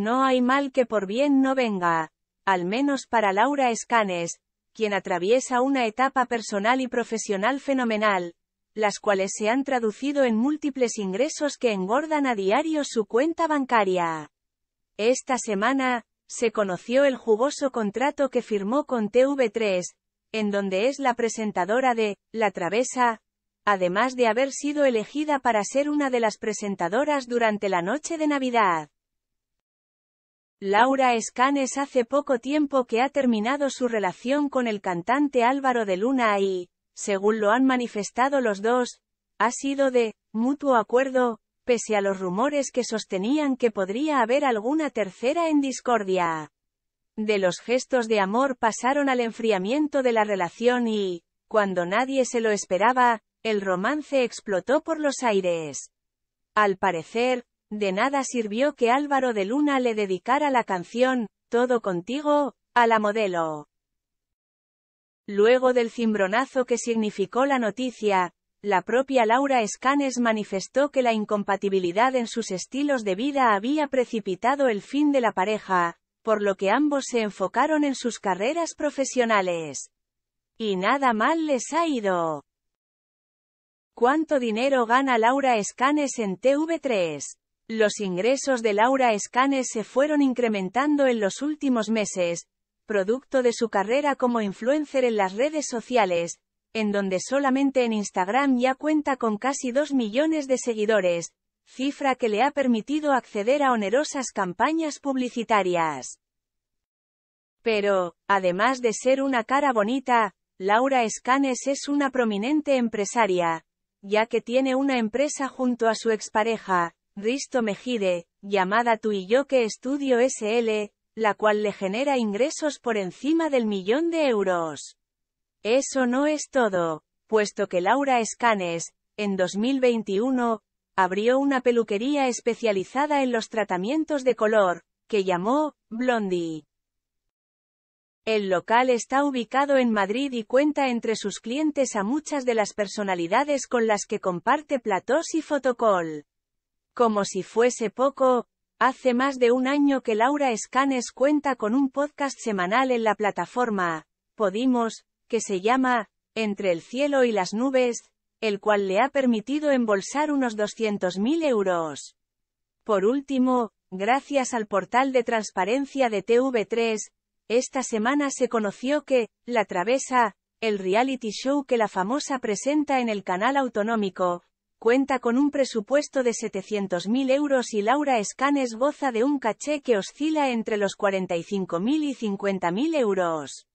No hay mal que por bien no venga. Al menos para Laura Escanes, quien atraviesa una etapa personal y profesional fenomenal, las cuales se han traducido en múltiples ingresos que engordan a diario su cuenta bancaria. Esta semana, se conoció el jugoso contrato que firmó con TV3, en donde es la presentadora de La Travesa, además de haber sido elegida para ser una de las presentadoras durante la noche de Navidad. Laura Escanes hace poco tiempo que ha terminado su relación con el cantante Álvaro de Luna y, según lo han manifestado los dos, ha sido de mutuo acuerdo, pese a los rumores que sostenían que podría haber alguna tercera en discordia. De los gestos de amor pasaron al enfriamiento de la relación y, cuando nadie se lo esperaba, el romance explotó por los aires. Al parecer, de nada sirvió que Álvaro de Luna le dedicara la canción, Todo contigo, a la modelo. Luego del cimbronazo que significó la noticia, la propia Laura Escanes manifestó que la incompatibilidad en sus estilos de vida había precipitado el fin de la pareja, por lo que ambos se enfocaron en sus carreras profesionales. Y nada mal les ha ido. ¿Cuánto dinero gana Laura Escanes en TV3? Los ingresos de Laura Escanes se fueron incrementando en los últimos meses, producto de su carrera como influencer en las redes sociales, en donde solamente en Instagram ya cuenta con casi 2 millones de seguidores, cifra que le ha permitido acceder a onerosas campañas publicitarias. Pero, además de ser una cara bonita, Laura Escanes es una prominente empresaria, ya que tiene una empresa junto a su expareja, Risto Mejide, llamada Tú y yo que estudio SL, la cual le genera ingresos por encima del millón de euros. Eso no es todo, puesto que Laura Escanes, en 2021, abrió una peluquería especializada en los tratamientos de color, que llamó Blondie. El local está ubicado en Madrid y cuenta entre sus clientes a muchas de las personalidades con las que comparte platós y fotocall. Como si fuese poco, hace más de un año que Laura Escanes cuenta con un podcast semanal en la plataforma Podimos, que se llama Entre el cielo y las nubes, el cual le ha permitido embolsar unos 200.000 euros. Por último, gracias al portal de transparencia de TV3, esta semana se conoció que, La Travesa, el reality show que la famosa presenta en el canal autonómico, cuenta con un presupuesto de 700.000 euros y Laura Escanes goza de un caché que oscila entre los 45.000 y 50.000 euros.